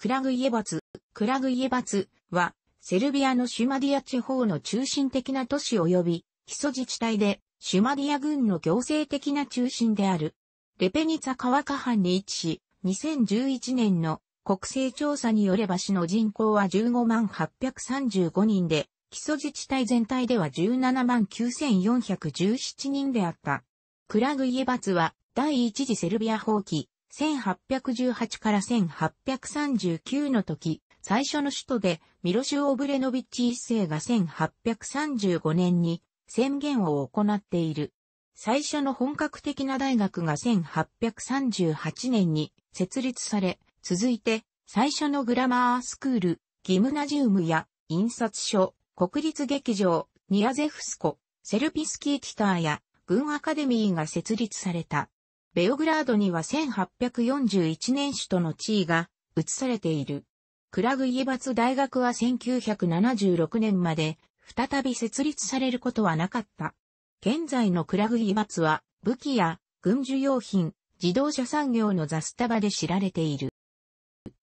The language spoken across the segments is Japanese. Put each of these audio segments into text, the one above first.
クラグイエバツ、クラグイエバツは、セルビアのシュマディア地方の中心的な都市及び、基礎自治体で、シュマディア軍の行政的な中心である。レペニツァ川下藩に位置し、2011年の国勢調査によれば市の人口は15万835人で、基礎自治体全体では17万9417人であった。クラグイエバツは第一次セルビア放棄、1818から1839の時、最初の首都でミロシュ・オブレノビッチ一世が1835年に宣言を行っている。最初の本格的な大学が1838年に設立され、続いて最初のグラマースクール、ギムナジウムや印刷所、国立劇場、ニアゼフスコ、セルピスキーティターや軍アカデミーが設立された。ベオグラードには1841年首都の地位が移されている。クラグイエバツ大学は1976年まで再び設立されることはなかった。現在のクラグイエバツは武器や軍需用品、自動車産業のザスタバで知られている。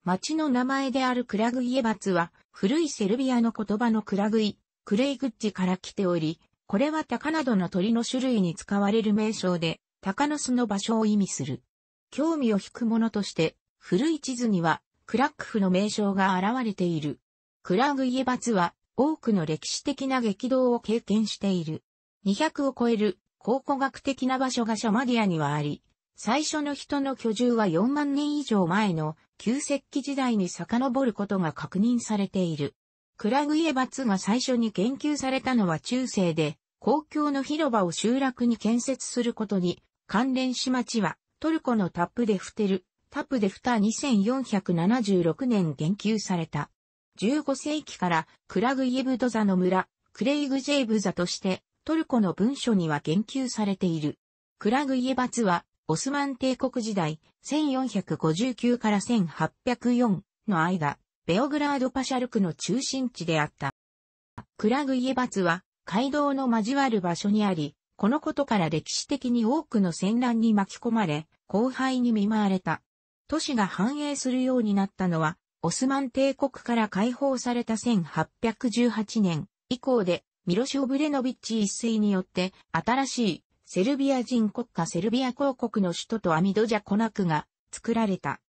町の名前であるクラグイエバツは、古いセルビアの言葉のクラグイ、クレイグッジから来ており、これは鷹などの鳥の種類に使われる名称で、鷹の巣の場所を意味する。興味を引くものとして、古い地図には、クラックフの名称が現れている。クラグイエバツは、多くの歴史的な激動を経験している。200を超える考古学的な場所がシャマディアにはあり、最初の人の居住は4万年以上前の旧石器時代に遡ることが確認されている。クラグイエバツが最初に研究されたのは中世で、公共の広場を集落に建設することに関連市町は、トルコのタップデフテル、タップデフタ2476年言及された。15世紀からクラグイエブドザの村、クレイグジェイブザとしてトルコの文書には言及されている。クラグイエバツはオスマン帝国時代1459から1804の間、ベオグラードパシャルクの中心地であった。クラグイエバツは街道の交わる場所にあり、このことから歴史的に多くの戦乱に巻き込まれ、荒廃に見舞われた。都市が繁栄するようになったのは、オスマン帝国から解放された1818年以降で、ミロシオ・ブレノビッチ一世によって、新しいセルビア人国家セルビア公国の首都とアミドジャコナクが作られた。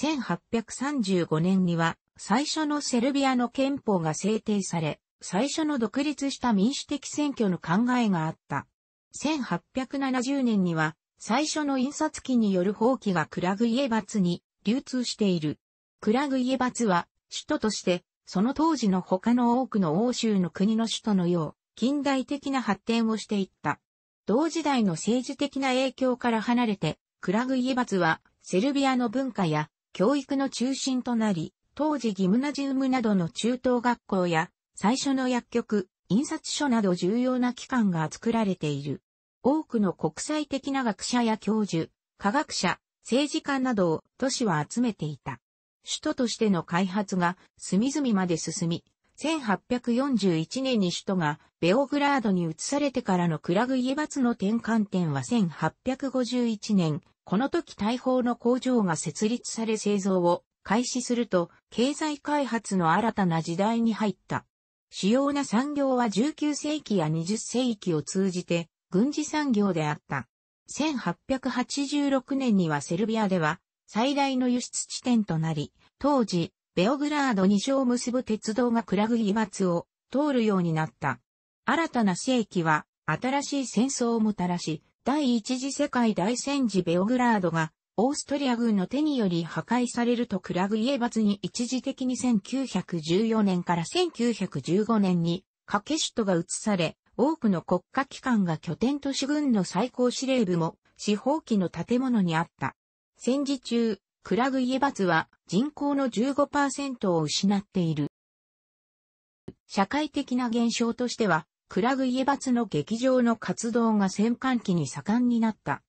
1835年には最初のセルビアの憲法が制定され、最初の独立した民主的選挙の考えがあった。1870年には、最初の印刷機による放棄がクラグイエバツに流通している。クラグイエバツは、首都として、その当時の他の多くの欧州の国の首都のよう、近代的な発展をしていった。同時代の政治的な影響から離れて、クラグイエバツは、セルビアの文化や教育の中心となり、当時ギムナジウムなどの中等学校や、最初の薬局、印刷所など重要な機関が作られている。多くの国際的な学者や教授、科学者、政治家などを都市は集めていた。首都としての開発が隅々まで進み、1841年に首都がベオグラードに移されてからのクラグイエバツの転換点は1851年、この時大砲の工場が設立され製造を開始すると、経済開発の新たな時代に入った。主要な産業は19世紀や20世紀を通じて軍事産業であった。1886年にはセルビアでは最大の輸出地点となり、当時、ベオグラード2章を結ぶ鉄道がクラグイ松を通るようになった。新たな世紀は新しい戦争をもたらし、第一次世界大戦時ベオグラードがオーストリア軍の手により破壊されるとクラグイエバツに一時的に1914年から1915年にカケシュトが移され、多くの国家機関が拠点都市軍の最高司令部も四方機の建物にあった。戦時中、クラグイエバツは人口の15%を失っている。社会的な現象としては、クラグイエバツの劇場の活動が戦艦機に盛んになった。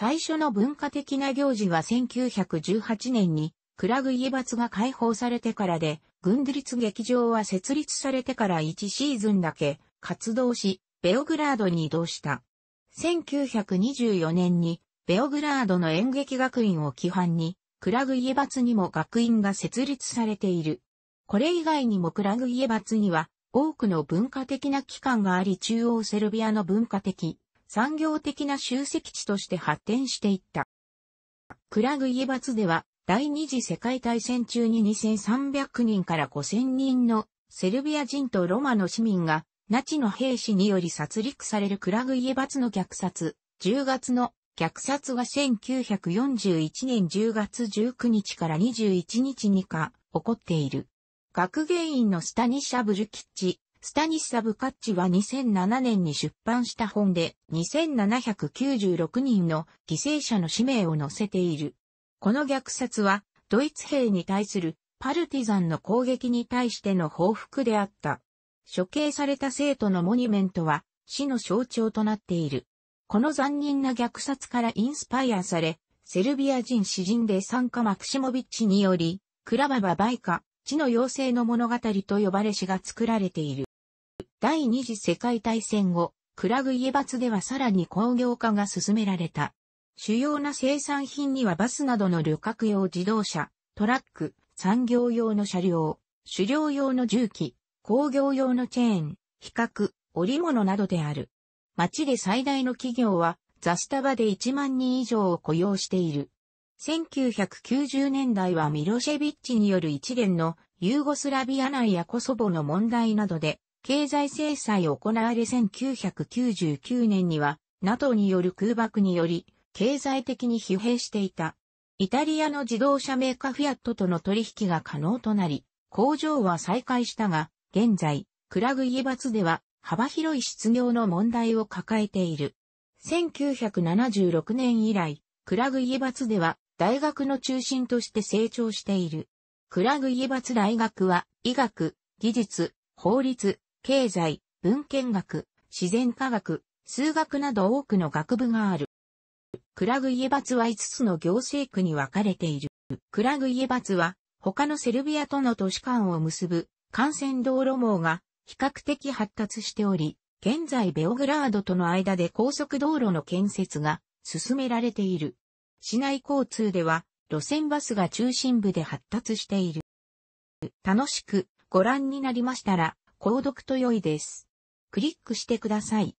最初の文化的な行事は1918年に、クラグイエバツが解放されてからで、軍立劇場は設立されてから1シーズンだけ活動し、ベオグラードに移動した。1924年に、ベオグラードの演劇学院を規範に、クラグイエバツにも学院が設立されている。これ以外にもクラグイエバツには、多くの文化的な機関があり中央セルビアの文化的産業的な集積地として発展していった。クラグイエバツでは第二次世界大戦中に2300人から5000人のセルビア人とロマの市民がナチの兵士により殺戮されるクラグイエバツの虐殺、10月の虐殺は1941年10月19日から21日にか起こっている。学芸員のスタニシャ・ブルキッチ、スタニスサブカッチは2007年に出版した本で2796人の犠牲者の氏名を載せている。この虐殺はドイツ兵に対するパルティザンの攻撃に対しての報復であった。処刑された生徒のモニュメントは死の象徴となっている。この残忍な虐殺からインスパイアされ、セルビア人詩人で参加マクシモビッチにより、クラバババイカ、地の妖精の物語と呼ばれ詩が作られている。第二次世界大戦後、クラグイエバツではさらに工業化が進められた。主要な生産品にはバスなどの旅客用自動車、トラック、産業用の車両、狩猟用の重機、工業用のチェーン、比較、織物などである。町で最大の企業は、ザスタバで1万人以上を雇用している。1990年代はミロシェビッチによる一連のユーゴスラビア内やコソボの問題などで経済制裁を行われ1999年には NATO による空爆により経済的に疲弊していた。イタリアの自動車メーカーフィアットとの取引が可能となり、工場は再開したが、現在、クラグイエバツでは幅広い失業の問題を抱えている。1976年以来、クラグイエバツでは大学の中心として成長している。クラグイエバツ大学は医学、技術、法律、経済、文献学、自然科学、数学など多くの学部がある。クラグイエバツは5つの行政区に分かれている。クラグイエバツは他のセルビアとの都市間を結ぶ幹線道路網が比較的発達しており、現在ベオグラードとの間で高速道路の建設が進められている。市内交通では路線バスが中心部で発達している。楽しくご覧になりましたら、購読と良いです。クリックしてください。